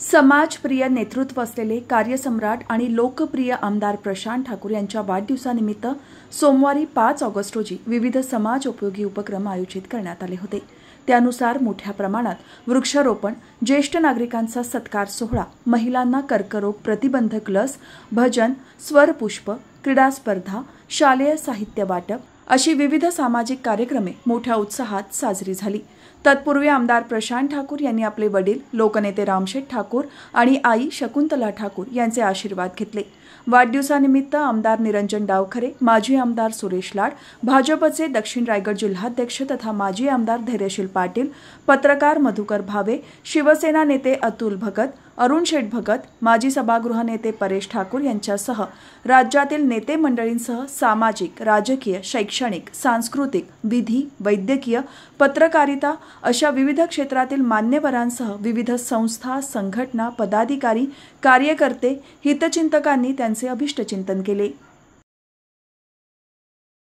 समाजप्रिय नेतृत्व असलेले कार्यसम्राट आणि लोकप्रिय आमदार प्रशांत ठाकूर यांच्या वाढदिवसानिमित्त सोमवारी पाच ऑगस्ट रोजी विविध समाज उपयोगी उपक्रम आयोजित करण्यात आले होते त्यानुसार मोठ्या प्रमाणात वृक्षारोपण ज्येष्ठ नागरिकांचा सत्कार सोहळा महिलांना कर्करोग प्रतिबंधक लस भजन स्वरपुष्प क्रीडा स्पर्धा शालेय साहित्य वाटप अशी विविध सामाजिक कार्यक्रमे मोठ्या उत्साहात साजरी झाली तत्पूर्वी आमदार प्रशांत ठाकूर यांनी आपले वडील लोकनेते रामशेठ ठाकूर आणि आई शकुंतला ठाकूर यांचे आशीर्वाद घेतले वाढदिवसानिमित्त आमदार निरंजन डावखरे माजी आमदार सुरेश लाड भाजपचे दक्षिण रायगड जिल्हाध्यक्ष तथा माजी आमदार धैर्यशील पाटील पत्रकार मधुकर भावे शिवसेना नेते अतुल भगत अरुण शेठ भगत माजी सभागृह नेते परेश ठाकूर यांच्यासह राज्यातील नेते मंडळींसह सामाजिक राजकीय शैक्षणिक सांस्कृतिक विधी वैद्यकीय पत्रकारिता अशा विविध क्षेत्रातील मान्यवरांसह विविध संस्था संघटना पदाधिकारी कार्यकर्ते हितचिंतकांनी त्यांचे अभिष्टचिंतन केले